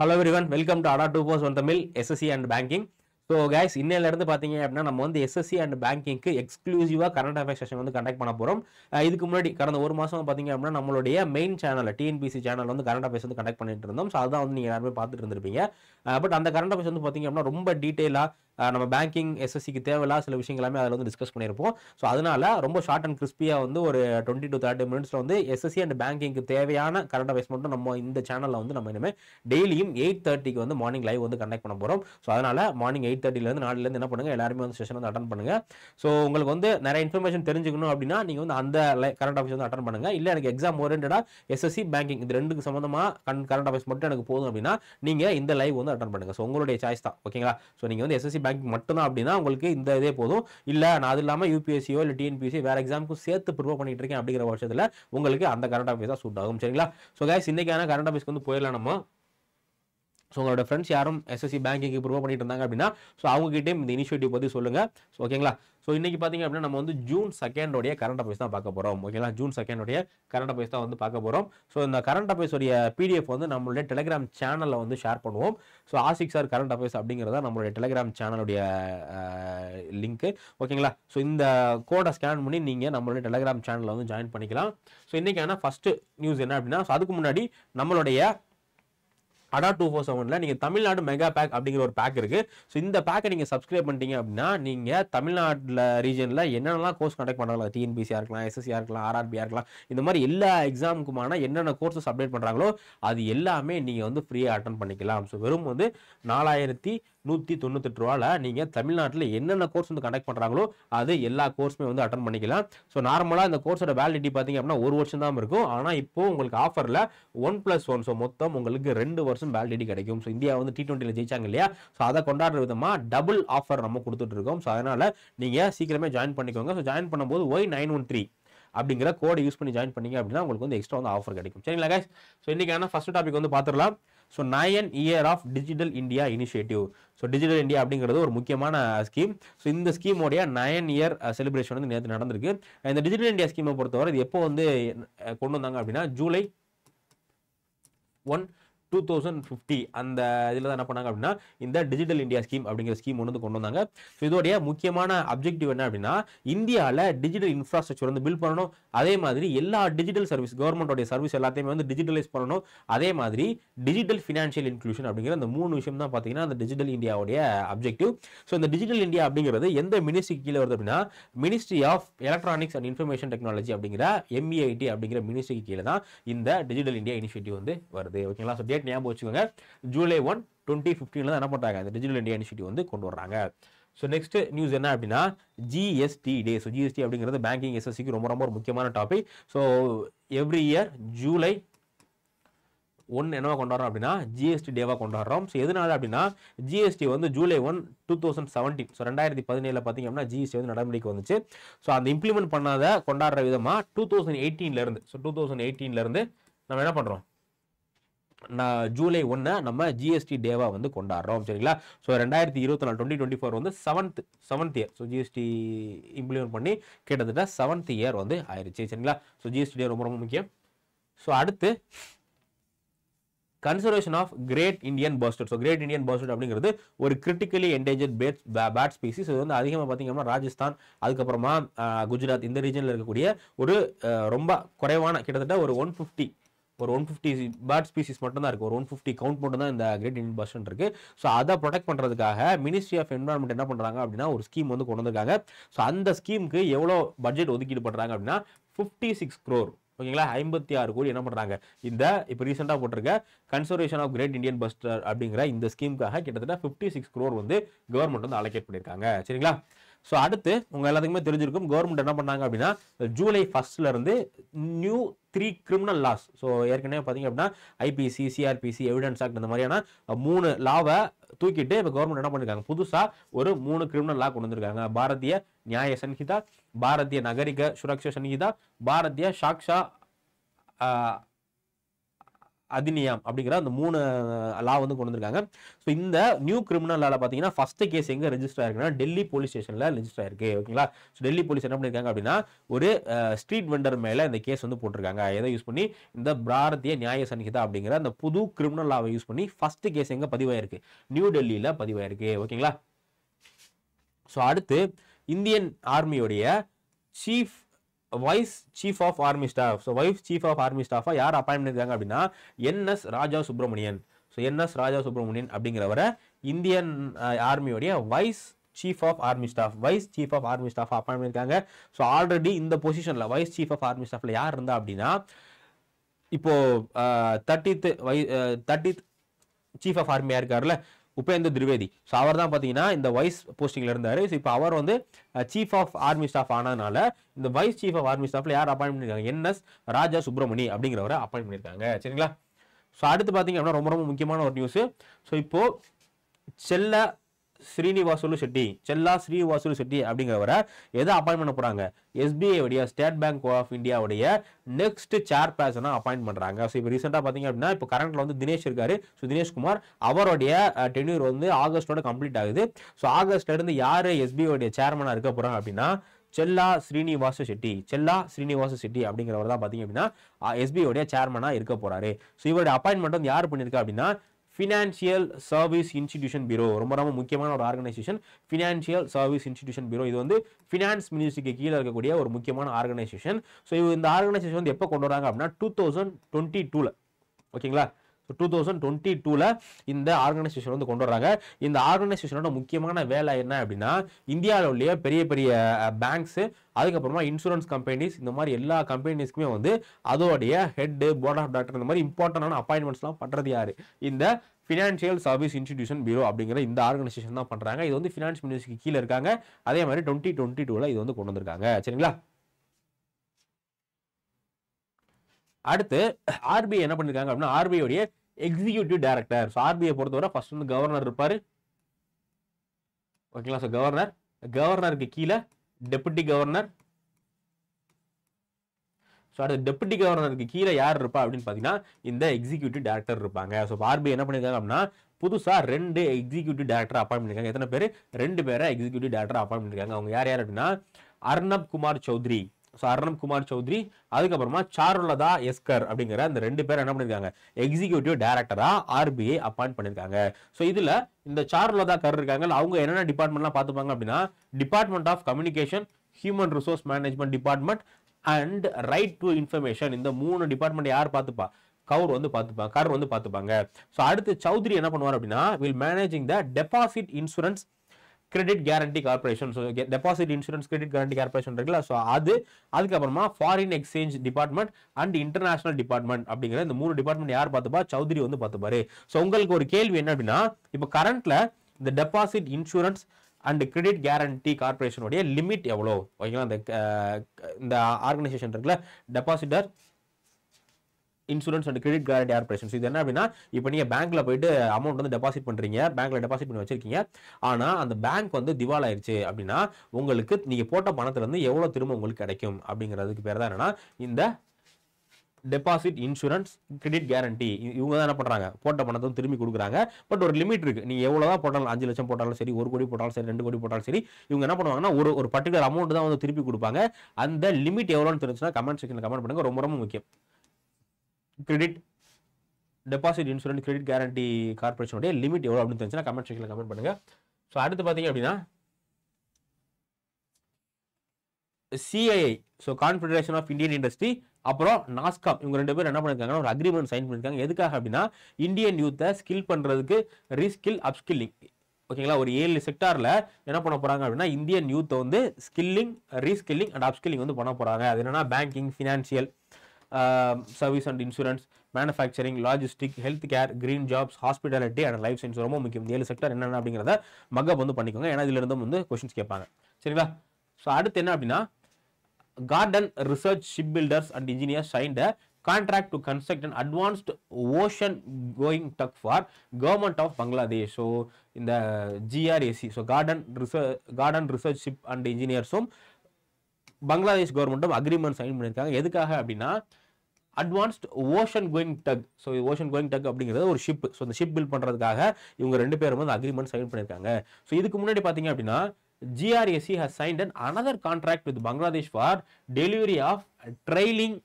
hello everyone welcome to Adda two போஸ் one Tamil SSC and banking so guys இன்னிலேருந்து பார்த்தீங்க அப்படின்னா நம்ம வந்து எஸ்எஸ்சி அண்ட் பேங்கிங்க்கு எக்ஸ்க்ளூசிவாக கரண்ட் அஃபேர்ஸ் செஷன் வந்து கண்டக்ட் பண்ண போகிறோம் இதுக்கு முன்னாடி கடந்த ஒரு மாதம் பார்த்தீங்க அப்படின்னா நம்மளுடைய மெயின் சேனல் டிஎன்பிசி சேனல் வந்து கரண்ட் அஃபேர்ஸ் வந்து கண்டக்ட் பண்ணிட்டு இருந்தோம் ஸோ அதான் வந்து நீங்கள் எல்லாருமே பார்த்துட்டு இருந்திருப்பீங்க பட் அந்த கரண்ட் அஃபேர்ஸ் வந்து பார்த்தீங்க அப்படின்னா ரொம்ப டீட்டெயிலாக நம்ம பேங்கிங் எஸ்எஸ்சிக்கு தேவையில்லா சில விஷயங்கள் எல்லாமே அதில் வந்து டிஸ்கஸ் பண்ணியிருப்போம் ஸோ அதனால் ரொம்ப ஷார்ட் அண்ட் கிறிஸ்பியாக வந்து ஒரு டுவெண்ட்டி டு தேர்ட்டி மினிட்ஸில் வந்து எஸ்எஸ்சி அண்ட் பேங்கிங்க்கு தேவையான கரண்ட் அஃபேர்ஸ் மட்டும் நம்ம இந்த சேனலில் வந்து நம்ம இனிமேல் டெய்லியும் எயிட் தேர்ட்டிக்கு வந்து மார்னிங் லைவ் வந்து கண்டக்ட் பண்ண போகிறோம் ஸோ அதனால் மார்னிங் எயிட் தேர்ட்டிலேருந்து நாலுலேருந்து என்ன பண்ணுங்கள் எல்லாருமே வந்து செஷன் வந்து அட்டன் பண்ணுங்கள் ஸோ உங்களுக்கு வந்து நிறைய இன்ஃபர்மேஷன் தெரிஞ்சுக்கணும் அப்படின்னா நீங்கள் வந்து அந்த கரண்ட் ஆஃபீஸ் வந்து அட்டன் பண்ணுங்கள் இல்லை எனக்கு எக்ஸாம் ஓரியன்டாக எஸ்எஸ்சி பேங்கிங் இது ரெண்டுக்கு சம்மந்தமாக கரண்ட் ஆஃபீஸ் மட்டும் எனக்கு போதும் அப்படின்னா நீங்கள் இந்த லைவ் வந்து அட்டன் பண்ணுங்கள் ஸோ உங்களுடைய சாய்ஸ் தான் ஓகேங்களா ஸோ நீங்கள் வந்து எஸ்எஸ்சி பேங்க் மட்டும்தான் அப்படின்னா உங்களுக்கு இந்த இதே போதும் இல்லை நான் அது இல்லாமல் யூபிஎஸ்சியோ இல்லை டிஎன்பிஎஸ்சி வேறு எக்ஸாமுக்கும் சேர்த்து ப்ரிப்பேர் பண்ணிட்டு இருக்கேன் அப்படிங்கிற பட்சத்தில் உங்களுக்கு அந்த கரண்ட் ஆஃபீஸாக தான் சூட் ஆகும் சரிங்களா ஸோ கேஸ் இன்றைக்கான கரண்ட் ஆஃபீஸ்க்கு வந்து போயிடலாம் நம்ம ஸோ உங்களோட ஃப்ரெண்ட்ஸ் யாரும் எஸ்எஸ்சி பேங்கிங்க்கு ப்ரூவ் பண்ணிட்டு இருந்தாங்க அப்படின்னா ஸோ அவங்ககிட்டயும் இந்த இனிஷியேட்டிவ் பற்றி சொல்லுங்கள் ஸோ ஓகேங்களா ஸோ இன்றைக்கி பார்த்தீங்க அப்படின்னா நம்ம வந்து ஜூன் செகண்டோடைய கரண்ட் அஃபேஸ் தான் பார்க்க போகிறோம் ஓகேங்களா ஜூன் செகண்டோடைய கரண்ட் அஃபேஸ் தான் வந்து பார்க்க போகிறோம் ஸோ இந்த கரண்ட் அஃபேர்ஸோடைய பிடிஎஃப் வந்து நம்மளுடைய டெலிகிராம் சேனலில் வந்து ஷேர் பண்ணுவோம் so Ashiq sir current affairs அப்படிங்கிறத நம்மளுடைய டெலிகிராம் சேனலுடைய லிங்க்கு ஓகேங்களா ஸோ இந்த கோடை ஸ்கேன் பண்ணி நீங்கள் நம்மளுடைய டெலிகிராம் சேனலில் வந்து ஜாயின் பண்ணிக்கலாம் ஸோ இன்றைக்கி ஆனால் ஃபஸ்ட்டு நியூஸ் என்ன அப்படின்னா ஸோ அதுக்கு முன்னாடி நம்மளுடைய அடா டூ ஃபோர் செவனில் நீங்கள் தமிழ்நாடு மெகா பேக் அப்படிங்கிற ஒரு பேக் இருக்குது ஸோ இந்த பேக்கை நீங்கள் சப்ஸ்கிரைப் பண்ணிட்டீங்க அப்படின்னா நீங்கள் தமிழ்நாட்டில் ரீஜனில் என்னென்னலாம் கோர்ஸ் கண்டக்ட் பண்ணலாம் டிஎன்பிசியாக இருக்கலாம் எஸ்எஸ்சியாக இருக்கலாம் ஆர்ஆர்பியாக இருக்கலாம் இந்த மாதிரி எல்லா எக்ஸாமுக்குமான என்னென்ன கோர்ஸஸ் அப்டேட் பண்ணுறாங்களோ அது எல்லாமே நீங்கள் வந்து ஃப்ரீயாக அட்டன் பண்ணிக்கலாம் ஸோ வெறும் வந்து நாலாயிரத்தி நூற்றி தொண்ணூத்தெட்டு ரூபாவில் நீங்கள் தமிழ்நாட்டில் என்னென்ன கோர்ஸ் வந்து கண்டக்ட் பண்ணுறாங்களோ அது எல்லா கோர்ஸுமே வந்து அட்டன் பண்ணிக்கலாம் ஸோ நார்மலாக இந்த கோர்ஸோட வேலிடிட்டி பார்த்தீங்க அப்படின்னா ஒரு வருஷம் தான் இருக்கும் ஆனால் இப்போ உங்களுக்கு ஆஃபரில் ஒன் ப்ளஸ் ஒன் ஸோ மொத்தம் உங்களுக்கு ரெண்டு வருஷம் வேலிடிட்டி கிடைக்கும் ஸோ இந்தியா வந்து டி டுவெண்ட்டியில் ஜெயிச்சாங்க இல்லையா ஸோ அதை கொண்டாடுற விதமாக டபுள் ஆஃபர் நம்ம கொடுத்துட்ருக்கோம் ஸோ அதனால் நீங்கள் சீக்கிரமே ஜாயின் பண்ணிக்கோங்க ஸோ ஜாயின் பண்ணும்போது ஒய் நைன் ஒன் த்ரீ அப்படிங்கிற கோடை யூஸ் பண்ணி ஜாயின் பண்ணீங்க அப்படின்னா உங்களுக்கு வந்து எக்ஸ்ட்ரா வந்து ஆஃபர் கிடைக்கும் சரிங்களா கேஸ் ஸோ இன்றைக்கான ஃபஸ்ட் டாபிக் வந்து பார்த்துடலாம் so nine year of digital India initiative so digital India அப்படிங்கிறது ஒரு முக்கியமான ஸ்கீம் uh, ஸோ இந்த ஸ்கீமோடைய நயன் இயர் செலிப்ரேஷன் வந்து நேற்று நடந்திருக்கு இந்த டிஜிட்டல் இந்தியா ஸ்கீமை பொறுத்தவரை இது எப்போ வந்து கொண்டு வந்தாங்க அப்படின்னா July one two thousand fifty அந்த இதில் தான் என்ன பண்ணாங்க அப்படின்னா இந்த டிஜிட்டல் இந்தியா ஸ்கீம் அப்படிங்கிற ஸ்கீம் ஒன்று கொண்டு வந்தாங்க ஸோ இதோடைய முக்கியமான அப்ஜெக்டிவ் என்ன அப்படின்னா இந்தியாவில் டிஜிட்டல் இன்ஃப்ராஸ்ட்ரக்சர் வந்து பில்ட் பண்ணணும் அதே மாதிரி எல்லா டிஜிட்டல் சர்வீஸ் கவர்மெண்டோடைய சர்வீஸ் எல்லாத்தையுமே வந்து டிஜிட்டலைஸ் பண்ணணும் அதே மாதிரி டிஜிட்டல் ஃபினான்ஷியல் இன்க்ளூஷன் அப்படிங்கிற அந்த மூணு விஷயம் தான் பார்த்தீங்கன்னா அந்த டிஜிட்டல் இந்தியாவுடைய அப்ஜெக்டிவ் ஸோ இந்த டிஜிட்டல் இந்தியா அப்படிங்கிறது எந்த மினிஸ்ட்ரி கீழே வருது அப்படின்னா ministry of electronics and information technology அப்படிங்கிற எம்இஐடி e அப்படிங்கிற மினிஸ்ட்ரிக்கு கீழே தான் இந்த டிஜிட்டல் இந்தியா இனிஷியேட்டிவ் வந்து வருது ஓகேங்களா ஸோ டேட் ஞாபகம் வச்சுக்கோங்க ஜூலை ஒன் டுவெண்ட்டி ஃபிஃப்டீனில் தான் என்ன பண்ணுறாங்க இந்த டிஜிட்டல் இந்தியா இனிஷியேட்டிவ் வந்து கொண்டு வர்றாங்க ஸோ நெக்ஸ்ட் நியூஸ் என்ன அப்படின்னா ஜிஎஸ்டி டே ஸோ ஜிஎஸ்டி அப்படிங்கிறது பேங்கிங் எஸ்எஸ்சிக்கு ரொம்ப ரொம்ப ஒரு முக்கியமான topic so every year July ஒன்று என்னவா கொண்டாடுறோம் அப்படின்னா ஜிஎஸ்டி டேவாக கொண்டாடுறோம் ஸோ எதனால அப்படின்னா ஜிஎஸ்டி வந்து July one two thousand seventeen so ரெண்டாயிரத்தி பதினேழில் பார்த்தீங்க அப்படின்னா ஜிஎஸ்டி வந்து நடவடிக்கை வந்துச்சு ஸோ அந்த இம்ப்ளிமெண்ட் பண்ணாத கொண்டாடுற விதமாக டூ தௌசண்ட் எயிட்டீன்லேருந்து ஸோ டூ தௌசண்ட் எயிட்டீன்லேருந்து நம்ம என்ன பண்ணுறோம் ஜூலை ஒன்று நம்ம ஜிஎஸ்டி டேவாக வந்து கொண்டாடுறோம் சரிங்களா ஸோ ரெண்டாயிரத்தி இருபத்தி நாலு டுவெண்ட்டி டுவெண்ட்டி ஃபோர் வந்து seventh seventh year so GST implement பண்ணி கிட்டத்தட்ட செவன்த் இயர் வந்து ஆயிடுச்சு சரிங்களா ஸோ ஜிஎஸ்டி டே ரொம்ப ரொம்ப முக்கியம் ஸோ அடுத்து conservation of great Indian bustard so great Indian bustard அப்படிங்கிறது ஒரு critically endangered bird bird species இது வந்து அதிகமாக பார்த்தீங்கன்னா ராஜஸ்தான் அதுக்கப்புறமா குஜராத் இந்த ரீஜனில் இருக்கக்கூடிய ஒரு ரொம்ப குறைவான கிட்டத்தட்ட ஒரு ஒன் ஃபிஃப்டி ஒரு ஒன் ஃபிஃப்டி பேர்ட் ஸ்பீசிஸ் மட்டும் தான் இருக்கு ஒரு ஒன் ஃபிஃப்டி கவுண்ட் மட்டும் தான் இந்த கிரேட் இண்டியன் பர்சன்ட் இருக்குது ஸோ அதை ப்ரொடெக்ட் பண்ணுறதுக்காக மினிஸ்ட்ரி ஆஃப் என்வரன்மெண்ட் என்ன பண்ணுறாங்க அப்படின்னா ஒரு ஸ்கீம் வந்து கொண்டு வந்திருக்காங்க ஸோ அந்த ஸ்கீமுக்கு எவ்வளோ பட்ஜெட் ஒதுக்கீடு பண்ணுறாங்க அப்படின்னா ஃபிஃப்டி சிக்ஸ் க்ரோர் ஓகேங்களா ஐம்பத்தி ஆறு கோடி என்ன பண்ணுறாங்க இந்த இப்போ ரீசெண்டாக போட்டிருக்க conservation of great Indian bustard அப்படிங்கிற இந்த ஸ்கீமுக்காக கிட்டத்தட்ட ஃபிஃப்டி சிக்ஸ் க்ரோர் வந்து கவர்மெண்ட் வந்து அலோகேட் பண்ணியிருக்காங்க சரிங்களா ஸோ அடுத்து உங்கள் எல்லாத்துக்குமே தெரிஞ்சிருக்கும் கவர்மெண்ட் என்ன பண்ணாங்க அப்படின்னா ஜூலை இருந்து new three criminal laws so ஏற்கனவே பார்த்தீங்க அப்படின்னா ஐபிசி சிஆர்பிசி எவிடன்ஸ் ஆக்ட் இந்த மாதிரியான மூணு லாவை தூக்கிட்டு இப்போ கவர்மெண்ட் என்ன பண்ணிருக்காங்க புதுசாக ஒரு மூணு கிரிமினல் லா கொண்டு வந்திருக்காங்க பாரதிய நியாய சன்ஹிதா பாரதிய நகரிக சுரக்ஷா சன்ஹிதா பாரதிய சாக்ஷா அதினியம் அப்படிங்கிற அந்த மூணு லா வந்து கொண்டு வந்திருக்காங்க ஸோ இந்த நியூ கிரிமினல் லாவில் பார்த்தீங்கன்னா ஃபஸ்ட்டு கேஸ் எங்கே ரெஜிஸ்டர் ஆயிருக்குன்னா டெல்லி போலீஸ் ஸ்டேஷனில் ரெஜிஸ்டர் ஆயிருக்கு ஓகேங்களா ஸோ டெல்லி போலீஸ் என்ன பண்ணியிருக்காங்க அப்படின்னா ஒரு ஸ்ட்ரீட் வெண்டர் மேலே இந்த கேஸ் வந்து போட்டிருக்காங்க எதை யூஸ் பண்ணி இந்த பாரதிய நியாய சன்னிதா அப்படிங்கிற அந்த புது கிரிமினல் லாவை யூஸ் பண்ணி ஃபஸ்ட்டு கேஸ் எங்கே பதிவாயிருக்கு நியூ டெல்லியில் பதிவாயிருக்கு ஓகேங்களா ஸோ அடுத்து இந்தியன் ஆர்மியோடைய chief vice chief of army staff so vice chief of army ஸ்டாஃபாக யார் அப்பாயின் பண்ணியிருக்காங்க அப்படின்னா NS Raja Subramanian so N S Raja Subramanian அப்படிங்கிறவரை இந்தியன் ஆர்மியோடைய vice chief of army staff vice chief of army staff appoint பண்ணியிருக்காங்க ஸோ ஆல்ரெடி இந்த பொசிஷனில் வைஸ் சீஃப் ஆஃப் ஆர்மி ஸ்டாஃபில் யார் இருந்தா அப்படின்னா இப்போது தேர்ட்டித்து வை தேர்ட்டித் சீஃப் ஆஃப் ஆர்மியாக இருக்கார்ல உபேந்திர திரிவேதி ஸோ அவர் தான் பார்த்தீங்கன்னா இந்த வைஸ் போஸ்டிங்கில் இருந்தார் ஸோ இப்போ அவர் வந்து சீஃப் ஆஃப் ஆர்மி ஸ்டாஃப் ஆனதுனால இந்த வைஸ் சீஃப் ஆஃப் ஆர்மி ஸ்டாஃபில் யார் அப்பாயின் பண்ணியிருக்காங்க எஸ் ராஜா சுப்ரமணி அப்படிங்கிறவரை அப்பாயின் பண்ணியிருக்காங்க சரிங்களா ஸோ அடுத்து பார்த்தீங்க அப்படின்னா ரொம்ப ரொம்ப முக்கியமான ஒரு நியூஸ் ஸோ இப்போது செல்ல ஸ்ரீனிவாசுலு செட்டி செல்லா ஸ்ரீனிவாசுலு செட்டி அப்படிங்கிறவரை எதை அப்பாயின்ட் பண்ண போகிறாங்க எஸ்பிஐ உடைய ஸ்டேட் பேங்க் ஆஃப் இந்தியாவுடைய நெக்ஸ்ட் சேர் பர்சனாக அப்பாயின் பண்ணுறாங்க ஸோ இப்போ ரீசெண்டாக பார்த்தீங்க அப்படின்னா இப்போ கரண்டில் வந்து தினேஷ் இருக்காரு ஸோ தினேஷ்குமார் அவருடைய டென்யூர் வந்து ஆகஸ்ட்டோட கம்ப்ளீட் ஆகுது ஸோ ஆகஸ்ட்லேருந்து யார் எஸ்பிஐடைய சேர்மனாக இருக்க போகிறாங்க அப்படின்னா செல்லா ஸ்ரீனிவாச செட்டி செல்லா ஸ்ரீனிவாச செட்டி அப்படிங்கிறவர் தான் பார்த்தீங்க அப்படின்னா எஸ்பிஐடைய சேர்மனாக இருக்க போகிறாரு ஸோ இவருடைய அப்பாயின்மெண்ட் வந்து யார் பண்ணியிருக்கா அப்படின்னா ஃபினான்ஷியல் சர்வீஸ் இன்ஸ்டிடியூஷன் பீரோ ரொம்ப ரொம்ப முக்கியமான ஒரு organisation financial service institution bureau இது வந்து ஃபினான்ஸ் மினிஸ்ட்ரிக்கு கீழே இருக்கக்கூடிய ஒரு முக்கியமான ஆர்கனைசேஷன் ஸோ இந்த ஆர்கனைசேஷன் வந்து எப்போ கொண்டு வராங்க அப்படின்னா டூ தௌசண்ட் டுவெண்ட்டி டூவில் ஓகேங்களா டூ தௌசண்ட் டுவெண்ட்டி டூவில் இந்த ஆர்கனைசேஷன் வந்து கொண்டு வராங்க இந்த ஆர்கனைசேஷனோட முக்கியமான வேலை என்ன அப்படின்னா இந்தியாவிலேயே பெரிய பெரிய பேங்க்ஸு அதுக்கப்புறமா இன்சூரன்ஸ் கம்பெனிஸ் இந்த மாதிரி எல்லா கம்பெனிஸ்க்குமே வந்து அதோடைய ஹெட்டு போர்ட் ஆஃப் டாக்டர் இந்த மாதிரி இம்பார்ட்டண்டான அப்பாயின்மெண்ட்ஸ்லாம் பண்ணுறது யார் இந்த ஃபினான்ஷியல் சர்வீஸ் இன்ஸ்டிடியூஷன் பியூரோ அப்படிங்கிற இந்த ஆர்கனைசேஷன் தான் பண்ணுறாங்க இது வந்து ஃபினான்ஸ் மினிஸ்ட்ரிக்கு கீழே இருக்காங்க அதே மாதிரி டுவெண்ட்டி டுவெண்ட்டி டூவில் இது வந்து கொண்டு வந்திருக்காங்க சரிங்களா அடுத்து ஆர்பிஐ என்ன பண்ணிருக்காங்க அப்படின்னா ஆர்பிஐடைய எக்ஸிகூட்டிவ் டைரக்டர் ஸோ ஆர்பிஐ பொறுத்தவரை ஃபர்ஸ்ட் வந்து கவர்னர் இருப்பார் ஓகேங்களா ஸோ கவர்னர் கவர்னருக்கு கீழே டெபுட்டி கவர்னர் ஸோ அடுத்து டெப்புட்டி கவர்னருக்கு கீழே யார் இருப்பா அப்படின்னு பார்த்தீங்கன்னா இந்த எக்ஸிக்யூட்டிவ் டேரக்டர் இருப்பாங்க ஸோ ஆர்பிஐ என்ன பண்ணியிருக்காங்க அப்படின்னா புதுசாக ரெண்டு எக்ஸிக்யூட்டிவ் டேரக்டர் அப்பாயின் பண்ணியிருக்காங்க எத்தனை பேர் ரெண்டு பேரை எக்ஸிக்யூட்டிவ் டேரக்டர் அப்பாயின் பண்ணியிருக்காங்க அவங்க யார் யார் அப்படின்னா அர்ணப் குமார் சௌத்ரி ஸோ அர்ணப் குமார் சௌத்ரி அதுக்கப்புறமா சாருலதா எஸ்கர் அப்படிங்கிற அந்த ரெண்டு பேர் என்ன பண்ணியிருக்காங்க எக்ஸிக்யூட்டிவ் டைரக்டரா ஆர்பிஐ அப்பாயிண்ட் பண்ணியிருக்காங்க ஸோ இதுல இந்த சாருலதா கர் இருக்காங்க அவங்க என்னென்ன டிபார்ட்மெண்ட்லாம் பார்த்துப்பாங்க அப்படின்னா department of communication human resource management department and right to information இந்த மூணு டிபார்ட்மெண்ட் யார் பார்த்துப்பா கவர் வந்து பார்த்துப்பாங்க கர் வந்து பார்த்துப்பாங்க ஸோ அடுத்து சௌத்ரி என்ன பண்ணுவார் அப்படின்னா will managing the deposit insurance credit guarantee corporation so deposit insurance credit guarantee corporation இருக்குல்ல ஸோ அது அதுக்கப்புறமா foreign exchange department and international department அப்படிங்கிற இந்த மூணு டிபார்ட்மெண்ட் யார் பார்த்துப்பா சௌத்ரி வந்து பார்த்துப்பாரு ஸோ உங்களுக்கு ஒரு கேள்வி என்ன அப்படின்னா இப்போ கரண்ட்ல இந்த deposit insurance and credit guarantee கார்பரேஷனுடைய லிமிட் எவ்வளோ ஓகேங்களா இந்த இந்த ஆர்கனைசேஷன் இருக்குல்ல depositor insurance and credit card corporation இது என்ன அப்படின்னா இப்போ நீங்கள் பேங்க்கில் போயிட்டு அமௌண்ட் வந்து டெபாசிட் பண்ணுறீங்க பேங்க்கில் டெபாசிட் பண்ணி வச்சிருக்கீங்க ஆனால் அந்த பேங்க் வந்து திவால் ஆயிடுச்சு அப்படின்னா உங்களுக்கு நீங்கள் போட்ட பணத்துலேருந்து எவ்வளோ திரும்ப உங்களுக்கு கிடைக்கும் அப்படிங்கிறதுக்கு பேர் தான் என்னன்னா இந்த டெபாசிட் இன்சூரன்ஸ் கிரெடிட் கேரண்டி இவங்க தான் என்ன பண்ணுறாங்க போட்ட பணத்தை திரும்பி கொடுக்குறாங்க பட் ஒரு லிமிட் இருக்குது நீங்கள் எவ்வளோ தான் போட்டாலும் அஞ்சு லட்சம் போட்டாலும் சரி ஒரு கோடி போட்டாலும் சரி ரெண்டு கோடி போட்டாலும் சரி இவங்க என்ன பண்ணுவாங்கன்னா ஒரு ஒரு பர்டிகுலர் அமௌண்ட் தான் வந்து திருப்பி கொடுப்பாங்க அந்த லிமிட் எவ்வளோன்னு தெரிஞ்சுன்னா கமெண்ட் செக்ஷனில் கமெண்ட் பண்ணுங்க ரொம்ப ரொம்ப முக்கியம் credit deposit insurance credit guarantee கார்பரேஷனுடைய லிமிட் எவ்வளோ அப்படின்னு தெரிஞ்சுன்னா கமெண்ட் செக்ஷனில் கமெண்ட் பண்ணுங்கள் ஸோ அடுத்து பார்த்தீங்க அப்படின்னா CII so confederation of Indian industry அப்புறம் நாஸ்காம் இவங்க ரெண்டு பேரும் என்ன பண்ணியிருக்காங்க ஒரு அக்ரிமெண்ட் சைன் பண்ணியிருக்காங்க எதுக்காக அப்படின்னா இந்தியன் யூத்தை ஸ்கில் பண்ணுறதுக்கு ரீஸ்கில் அப்ஸ்கில்லிங் ஓகேங்களா ஒரு ஏழு செக்டாரில் என்ன பண்ண போகிறாங்க அப்படின்னா இந்தியன் யூத்தை வந்து ஸ்கில்லிங் ரீஸ்கில்லிங் அண்ட் அப்ஸ்கில்லிங் வந்து பண்ண போகிறாங்க அது என்னன்னா banking financial service and insurance manufacturing logistic health care green jobs hospitality and life science ரொம்ப முக்கியம் ஏழு செக்டர் என்னென்ன அப்படிங்கிறத மக்கப் வந்து பண்ணிக்கோங்க ஏன்னா இதுலேருந்து வந்து கொஷின்ஸ் கேட்பாங்க சரிங்களா ஸோ அடுத்து என்ன அப்படின்னா garden research ship builders and engineers signed contract to construct and advanced ocean going tug for government of Bangladesh so இந்த GRAC so garden research garden research ship and இன்ஜினியர்ஸும் பங்களாதேஷ் கவர்மெண்ட்டும் அக்ரிமெண்ட் சைன் பண்ணியிருக்காங்க எதுக்காக அப்படின்னா advanced ocean going tug so ocean going tug அப்படிங்கிறது ஒரு ship so அந்த ship build பண்ணுறதுக்காக இவங்க ரெண்டு பேரும் வந்து அக்ரிமெண்ட் சைன் பண்ணியிருக்காங்க ஸோ இதுக்கு முன்னாடி பார்த்தீங்க அப்படின்னா GRSC has signed and another contract with Bangladesh for delivery of trailing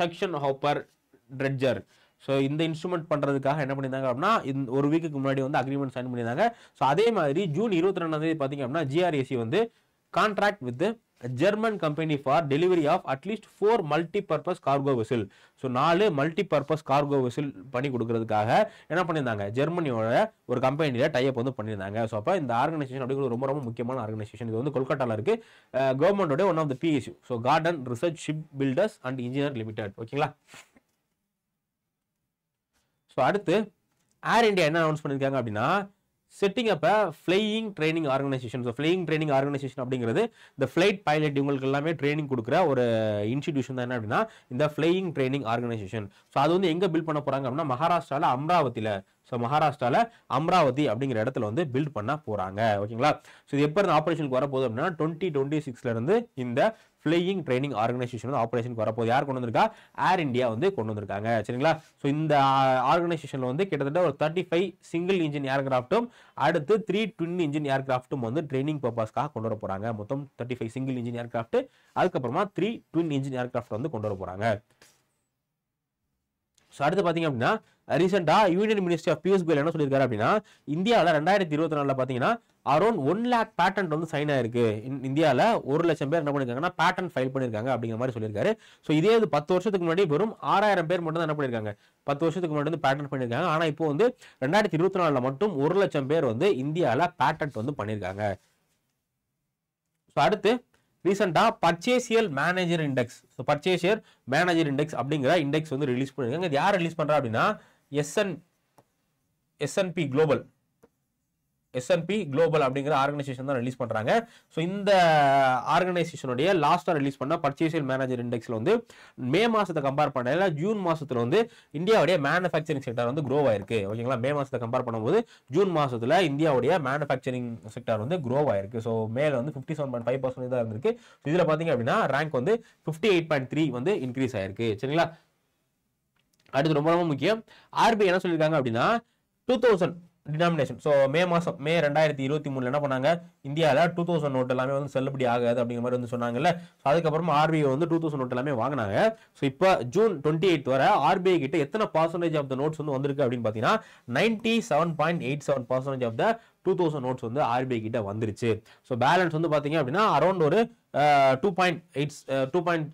section hopper dredger so இந்த இன்ஸ்ட்ருமெண்ட் பண்ணுறதுக்காக என்ன பண்ணியிருந்தாங்க அப்படின்னா இந்த ஒரு வீக்குக்கு முன்னாடி வந்து அக்ரிமெண்ட் சைன் பண்ணியிருந்தாங்க ஸோ அதே மாதிரி ஜூன் இருபத்தி ரெண்டாம் தேதி பார்த்தீங்க அப்படின்னா ஜிஆர்எஸ்சி வந்து contract with German company for delivery of at least four multi purpose cargo vessel so நாலு மல்டி பர்பஸ் கார்கோ வெசில் பண்ணி கொடுக்கறதுக்காக என்ன பண்ணியிருந்தாங்க ஜெர்மனியோட ஒரு கம்பெனியில் டைப் வந்து பண்ணியிருந்தாங்க ஸோ அப்போ இந்த ஆர்கனைசேஷன் அப்படிங்கிறது ரொம்ப ரொம்ப முக்கியமான ஆர்கனைசேஷன் இது வந்து கொல்கட்டாவில் இருக்குது கவர்மெண்டோட one of the PSU so garden research ship builders and engineer limited ஓகேங்களா ஸோ அடுத்து ஏர் இண்டியா என்ன அனௌன்ஸ் பண்ணியிருக்காங்க அப்படின்னா setting up flying training organisation so flying training organisation அப்படிங்கிறது இந்த ஃப்ளைட் பைலட் இவங்களுக்கு எல்லாமே ட்ரைனிங் கொடுக்குற ஒரு இன்ஸ்டிடியூஷன் தான் என்ன அப்படின்னா இந்த ஃப்ளையிங் ட்ரைனிங் ஆர்கனைசேஷன் ஸோ அது வந்து எங்கே பில்ட் பண்ண போகிறாங்க அப்படின்னா மகாராஷ்டிராவில் அம்ராவதியில் ஸோ மகாராஷ்டிராவில் அம்ராவதி அப்படிங்கிற இடத்துல வந்து பில்ட் பண்ண போகிறாங்க ஓகேங்களா ஸோ இது எப்போ இருந்து ஆப்ரேஷனுக்கு வரப்போகுது அப்படின்னா டுவெண்ட்டி டுவெண்ட்டி சிக்ஸ்லேருந்து இந்த ஃப்ளையிங் ட்ரைனிங் ஆர்கனைசேஷன் வந்து ஆப்ரேஷனுக்கு வரப்போது யார் கொண்டு வந்திருக்கா ஏர் இந்தியா வந்து கொண்டு வந்திருக்காங்க சரிங்களா ஸோ இந்த ஆர்கனைசேஷனில் வந்து கிட்டத்தட்ட ஒரு தேர்ட்டி ஃபைவ் சிங்கிள் இன்ஜின் ஏர்கிராஃப்ட்டும் அடுத்து த்ரீ ட்வின் இன்ஜின் ஏர்கிராஃப்ட்டும் வந்து ட்ரைனிங் பர்பஸ்க்காக கொண்டு வர போகிறாங்க மொத்தம் thirty five single engine aircraft அதுக்கப்புறமா த்ரீ ட்வின் இன்ஜின் ஏர்கிராஃப்ட் வந்து கொண்டு வர போகிறாங்க ஸோ அடுத்து பார்த்தீங்க அப்படின்னா ரீசெண்டாக union ministry of Piyush Goyal என்ன சொல்லியிருக்காரு அப்படின்னா இந்தியாவில் ரெண்டாயிரத்தி இருபத்தி நாலில் பார்த்தீங்கன்னா அரௌண்ட் ஒன் லேக் பேட்டன்ட் வந்து சைன் ஆயிருக்கு இந்தியாவில் ஒரு லட்சம் பேர் என்ன பண்ணியிருக்காங்கன்னா பேட்டன் ஃபைல் பண்ணியிருக்காங்க அப்படிங்கிற மாதிரி சொல்லியிருக்காரு ஸோ இதே இது பத்து வருஷத்துக்கு முன்னாடி வெறும் ஆறாயிரம் பேர் மட்டும் தான் என்ன பண்ணியிருக்காங்க பத்து வருஷத்துக்கு முன்னாடி வந்து பேட்டன் பண்ணியிருக்காங்க ஆனால் இப்போ வந்து ரெண்டாயிரத்தி இருபத்தி நாலில் மட்டும் ஒரு லட்சம் பேர் வந்து இந்தியாவில் பேட்டன்ட் வந்து பண்ணியிருக்காங்க ஸோ அடுத்து ரீசெண்டாக purchasing manager index so purchasing manager index அப்படிங்கிற இண்டெக்ஸ் வந்து ரிலீஸ் பண்ணியிருக்காங்க இது யார் ரிலீஸ் பண்ணுறா அப்படின்னா SN SNP global SNP global அப்படிங்கிற ஆர்கனைசேஷன் தான் ரிலீஸ் பண்ணுறாங்க ஸோ இந்த ஆர்கனைசேஷனுடைய லாஸ்ட்டாக ரிலீஸ் பண்ண பர்ச்சேசியல் மேனேஜர் இண்டெக்ஸில் வந்து மே மாதத்தை கம்பேர் பண்ணல ஜூன் மாதத்தில் வந்து இந்தியாவுடைய மேனுஃபேக்சரிங் செக்டர் வந்து க்ரோவ் ஆயிருக்கு ஓகேங்களா மே மாதத்தை கம்பேர் பண்ணும்போது ஜூன் மாதத்தில் இந்தியாவுடைய மேனுஃபேக்சரிங் செக்டர் வந்து க்ரோவ் ஆயிருக்கு ஸோ மேலே வந்து fifty seven point five percent தான் இருந்திருக்கு இதில் பார்த்தீங்க அப்படின்னா ரேங்க் வந்து ஃபிஃப்டி எயிட் பாயிண்ட் த்ரீ வந்து இன்க்ரீஸ் ஆயிருக்கு சரிங்களா அடுத்து ரொம்ப ரொம்ப முக்கியம் ஆர்பிஐ என்ன சொல்லியிருக்காங்க அப்படின்னா டூ தௌசண்ட் டினாமினேஷன் ஸோ மே மாதம் மே ரெண்டாயிரத்தி இருபத்தி மூணில் என்ன பண்ணாங்க இந்தியாவில் டூ தௌசண்ட் நோட் எல்லாமே வந்து செல்லுபடி ஆகாது அப்படிங்கிற மாதிரி வந்து சொன்னாங்கல்ல ஸோ அதுக்கப்புறமா ஆர்பிஐ வந்து டூ தௌசண்ட் நோட் எல்லாமே வாங்கினாங்க ஸோ இப்போ ஜூன் டுவெண்ட்டி எயிட் வர ஆர்பிஐ கிட்ட எத்தனை பர்சன்டேஜ் ஆஃப் த நோட்ஸ் வந்து வந்திருக்கு அப்படின்னு பார்த்தீங்கன்னா ninety seven point eight seven percentage of the two thousand notes வந்து ஆர்பிஐ கிட்ட வந்துருச்சு ஸோ பேலன்ஸ் வந்து பார்த்தீங்க அப்படின்னா அரௌண்ட் ஒரு two point eight two point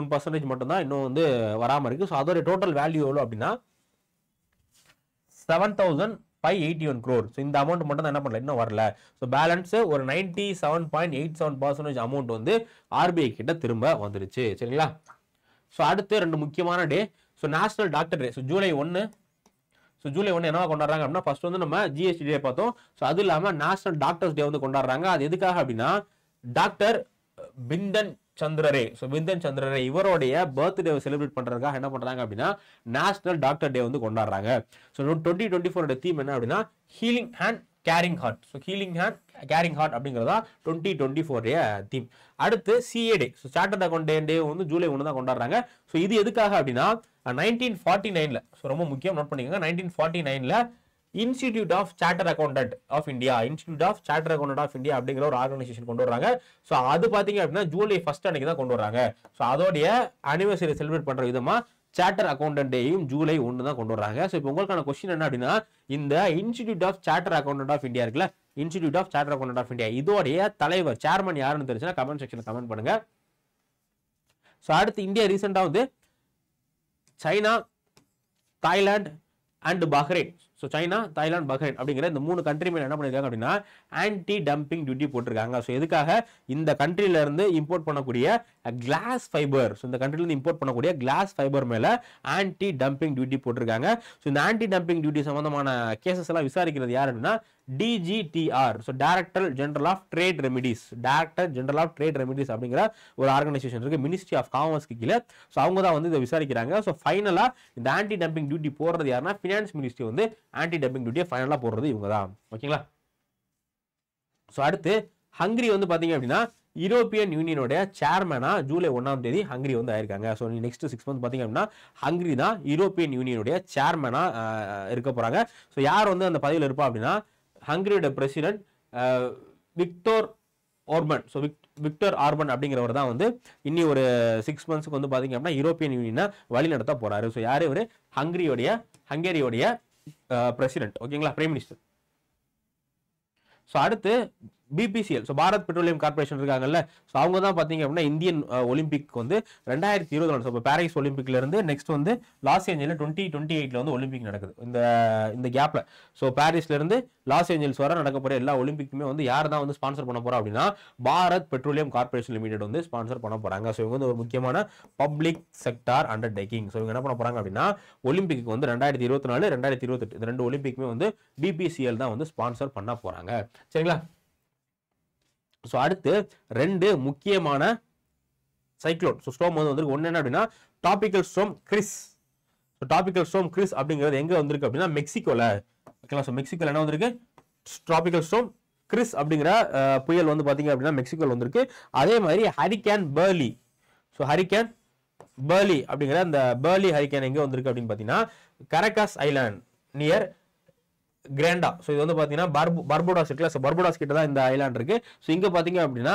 one percentage மட்டும்தான் இன்னும் வந்து வராமல் இருக்குது ஸோ அதோட டோட்டல் வேல்யூ எவ்வளோ அப்படின்னா seven thousand five eighty one crore so இந்த அமௌண்ட் மட்டும் தான் என்ன பண்ணல இன்னும் வரல ஸோ பேலன்ஸு ஒரு ninety seven point eight seven percentage amount வந்து ஆர்பிஐ கிட்ட திரும்ப வந்துருச்சு சரிங்களா ஸோ அடுத்து ரெண்டு முக்கியமான day so national doctor day so ஜூலை ஒன்று ஸோ ஜூலை ஒன்று என்ன கொண்டாடுறாங்க அப்படின்னா ஃபர்ஸ்ட் வந்து நம்ம ஜிஎஸ்டி டே பார்த்தோம் ஸோ அது இல்லாமல் நேஷனல் டாக்டர்ஸ் டே வந்து கொண்டாடுறாங்க அது எதுக்காக அப்படின்னா டாக்டர் பிந்தன் சந்திரரே ஸோ விந்தன் சந்திரரே இவருடைய பர்த்டே செலிப்ரேட் பண்ணுறதுக்காக என்ன பண்ணுறாங்க அப்படின்னா நேஷனல் டாக்டர் டே வந்து கொண்டாடுறாங்க ஸோ டுவெண்ட்டி டுவெண்ட்டி ஃபோரோட தீம் என்ன அப்படின்னா healing and caring heart so healing hand caring heart அப்படிங்கிறதா டுவெண்ட்டி டுவெண்ட்டி ஃபோர்டைய தீம் அடுத்து CA day so chartered account day வந்து ஜூலை ஒன்று தான் கொண்டாடுறாங்க ஸோ இது எதுக்காக அப்படின்னா நைன்டீன் ஃபார்ட்டி நைனில் ஸோ ரொம்ப முக்கியம் நோட் பண்ணிக்கோங்க நைன்டீன் ஃபார்ட்டி நைனில் institute of chartered accountant of India institute of chartered accountant of India அப்படிங்கிற ஒரு ஆர்கனைசேஷன் கொண்டு வராங்க ஸோ அது பார்த்தீங்க அப்படின்னா ஜூலை ஃபர்ஸ்ட் அன்னைக்கு தான் கொண்டு வராங்க ஸோ அதோடைய அனிவர்சரி செலிப்ரேட் பண்ணுற விதமாக சார்ட்டர் அக்கௌண்டன்ட் டேயும் ஜூலை ஒன்று தான் கொண்டு வராங்க ஸோ இப்போ உங்களுக்கான கொஸ்டின் என்ன அப்படின்னா இந்த institute of chartered accountant of India இருக்குல்ல institute of chartered accountant of India இதோடைய தலைவர் சேர்மன் யாருன்னு தெரிஞ்சுன்னா கமெண்ட் செக்ஷனில் கமெண்ட் பண்ணுங்க ஸோ அடுத்து இந்தியா ரீசெண்டாக வந்து China Thailand and Bahrain so China தாய்லாந்து பஹ்ரைன் அப்படிங்கிற இந்த மூணு கண்ட்ரி மேலே என்ன பண்ணியிருக்காங்க அப்படின்னா ஆன்டி டம்பிங் டியூட்டி போட்டிருக்காங்க ஸோ எதுக்காக இந்த கண்ட்ரியிலேருந்து இம்போர்ட் பண்ணக்கூடிய கிளாஸ் ஃபைபர் ஸோ இந்த கண்ட்ரிலேருந்து இம்போர்ட் பண்ணக்கூடிய கிளாஸ் ஃபைபர் மேலே ஆன்டி டம்பிங் டியூட்டி போட்டிருக்காங்க ஸோ இந்த ஆன்டி டம்பிங் டியூட்டி சம்மந்தமான கேசஸ் எல்லாம் விசாரிக்கிறது யார் அப்படின்னா DGTR so director general of trade remedies director general of trade remedies அப்படிங்கிற ஒரு ஆர்கனைசேஷன் இருக்குது மினிஸ்ட்ரி ஆஃப் காமர்ஸ்க்கு கீழே ஸோ அவங்க தான் வந்து இதை விசாரிக்கிறாங்க ஸோ ஃபைனலாக இந்த ஆன்டி டம்பிங் டியூட்டி போடுறது யாருன்னா ஃபினான்ஸ் மினிஸ்ட்ரி வந்து ஆன்டி டம்பிங் டியூட்டியை ஃபைனலாக போடுறது இவங்க தான் ஓகேங்களா ஸோ அடுத்து ஹங்கரி வந்து பார்த்தீங்க அப்படின்னா யூரோப்பியன் யூனியனுடைய சேர்மனாக ஜூலை ஒன்றாம் தேதி ஹங்கரி வந்து ஆயிருக்காங்க ஸோ நெக்ஸ்ட் சிக்ஸ் மந்த் பார்த்தீங்க அப்படின்னா ஹங்கரி தான் யூரோப்பியன் யூனியனுடைய சேர்மனாக இருக்க போகிறாங்க ஸோ யார் வந்து அந்த பதவியில் இருப்பா அப்படின்னா ஹங்கரியோட president Viktor Orban so vic Viktor Orban அப்படிங்கிறவர் தான் வந்து இன்னி ஒரு சிக்ஸ் மந்த்ஸ்க்கு வந்து பார்த்தீங்க அப்படின்னா யூரோப்பியன் யூனியனை வழி நடத்த போகிறாரு ஸோ யார் இவர் ஹங்கரியோடைய ஹங்கேரியோடைய பிரசிடென்ட் ஓகேங்களா பிரைம் மினிஸ்டர் ஸோ அடுத்து BPCL so Bharat petroleum corporation இருக்காங்கல்ல ஸோ அவங்க தான் பார்த்தீங்க அப்படின்னா இந்தியன் ஒலிம்பிக் வந்து ரெண்டாயிரத்தி இருபது ஒன்று ஸோ இப்போ பாரிஸ் ஒலிம்பிக்லேருந்து நெக்ஸ்ட் வந்து லாஸ் ஏஞ்சலில் டுவெண்ட்டி டுவெண்ட்டி எயிட்டில் வந்து ஒலிம்பிக் நடக்குது இந்த இந்த கேப்பில் ஸோ இருந்து லாஸ் ஏஞ்சல்ஸ் வர நடக்க போகிற எல்லா ஒலிம்பிக்குமே வந்து யார் தான் வந்து ஸ்பான்சர் பண்ண போகிறோம் அப்படின்னா பாரத் பெட்ரோலியம் கார்பரேஷன் லிமிடெட் வந்து ஸ்பான்சர் பண்ண போகிறாங்க ஸோ இவங்க வந்து ஒரு முக்கியமான பப்ளிக் செக்டார் டெக்கிங் ஸோ இவங்க என்ன பண்ண போகிறாங்க அப்படின்னா ஒலிம்பிக்கு வந்து ரெண்டாயிரத்தி இருபத்தி நாலு ரெண்டாயிரத்தி இருபத்தெட்டு இந்த ரெண்டு ஒலிம்பிக்குமே வந்து பிபிசிஎல் தான் வந்து ஸ்பான்சர் பண்ண போகிறாங்க சரிங்களா ஸோ அடுத்து ரெண்டு முக்கியமான சைக்ளோன் ஸோ ஸ்டோம் வந்து வந்துருக்கு ஒன்று என்ன அப்படின்னா tropical storm Chris so tropical storm Chris அப்படிங்கிறது எங்கே வந்திருக்கு அப்படின்னா மெக்சிகோவில் ஓகேங்களா ஸோ மெக்சிகோவில் என்ன வந்திருக்கு டாபிக்கல் ஸ்டோம் கிறிஸ் அப்படிங்கிற புயல் வந்து பார்த்தீங்க அப்படின்னா மெக்சிகோவில் வந்திருக்கு அதே மாதிரி hurricane Beryl so hurricane Beryl அப்படிங்கிற அந்த பேர்லி ஹரிகேன் எங்கே வந்திருக்கு அப்படின்னு பார்த்தீங்கன்னா Carriacou island near Grenada so இது வந்து பார்த்தீங்கன்னா பர்போடாஸ் இருக்குல்ல ஸோ பர்போடாஸ் கிட்ட தான் இந்த ஐலாண்ட் இருக்கு ஸோ இங்கே பார்த்தீங்க அப்படின்னா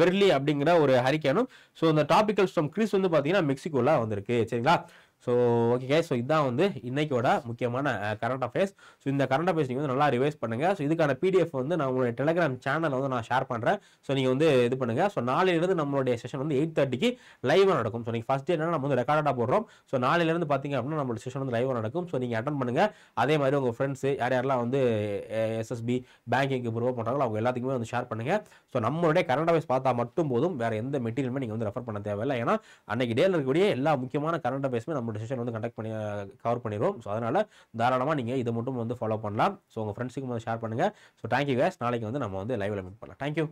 பெர்லி அப்படிங்கிற ஒரு ஹரிக்கேனும் ஸோ இந்த டாபிக்கல் ஸ்டம் கிரீஸ் வந்து பார்த்தீங்கன்னா மெக்சிகோவில் வந்திருக்கு சரிங்களா ஸோ ஓகே கேஸ் ஸோ இதான் வந்து இன்னைக்கோட முக்கியமான கரண்ட் அஃபேர்ஸ் ஸோ இந்த கரண்ட் அஃபேர்ஸ் நீங்கள் வந்து நல்லா ரிவைஸ் பண்ணுங்கள் ஸோ இதுக்கான பிடிஎஃப் வந்து நான் உங்களுடைய டெலிகிராம் சேனலில் வந்து நான் ஷேர் பண்ணுறேன் ஸோ நீங்கள் வந்து இது பண்ணுங்கள் ஸோ நாளையிலேருந்து நம்மளுடைய செஷன் வந்து எயிட் தேர்ட்டிக்கு லைவாக நடக்கும் ஸோ நீங்கள் ஃபஸ்ட் டே நம்ம வந்து ரெக்கார்டாக போடுறோம் ஸோ நாளையிலேருந்து பார்த்தீங்க அப்படின்னா நம்மளோட செஷன் வந்து லைவாக நடக்கும் ஸோ நீங்கள் அட்டன் பண்ணுங்கள் அதே மாதிரி உங்கள் ஃப்ரெண்ட்ஸு யார் யாரெல்லாம் வந்து எஸ்எஸ்பி பேங்கிங்க்கு ப்ரூவ் பண்ணுறாங்களோ அவங்க எல்லாத்துக்குமே வந்து ஷேர் பண்ணுங்கள் ஸோ நம்மளுடைய கரண்ட் அஃபேர்ஸ் பார்த்தா மட்டும் போதும் வேறு எந்த மெட்டீரியலுமே நீங்கள் வந்து ரெஃபர் பண்ண தேவையில்லை ஏன்னா அன்றைக்கி டேயில் இருக்கக்கூடிய எல்லா முக்கியமான கரண்ட் அஃபேர்ஸுமே நம்ம நம்மளோட செஷன் வந்து கண்டக்ட் பண்ணி கவர் பண்ணிடுவோம் ஸோ அதனால் தாராளமாக நீங்கள் இதை மட்டும் வந்து ஃபாலோ பண்ணலாம் ஸோ உங்கள் ஃப்ரெண்ட்ஸுக்கும் வந்து ஷேர் பண்ணுங்கள் ஸோ தேங்க்யூ கேஸ் நாளைக்கு வந்து நம்ம வந்து லைவில் மீட் பண்ணலாம் தேங்க்யூ